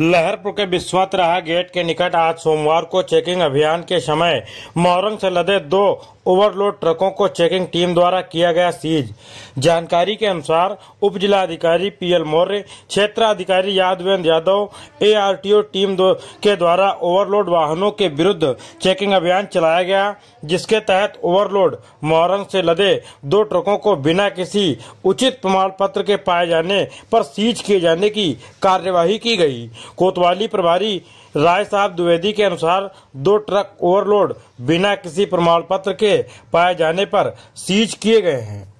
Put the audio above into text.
लहरपुर के विश्वत गेट के निकट आज सोमवार को चेकिंग अभियान के समय मोरंग से लदे दो ओवरलोड ट्रकों को चेकिंग टीम द्वारा किया गया सीज जानकारी के अनुसार उप जिलाधिकारी पी एल मौर्य क्षेत्राधिकारी Yadavendra Yadav A R T O team के द्वारा ओवरलोड वाहनों के विरुद्ध चेकिंग अभियान चलाया गया जिसके तहत ओवरलोड मोहरंग से लदे दो ट्रकों को बिना किसी उचित प्रमाण पत्र के पाए जाने पर सीज किए जाने की कार्यवाही की गई कोतवाली प्रभारी राय साहब द्विवेदी के अनुसार दो ट्रक ओवरलोड बिना किसी प्रमाण पत्र के पाए जाने पर सीज किए गए हैं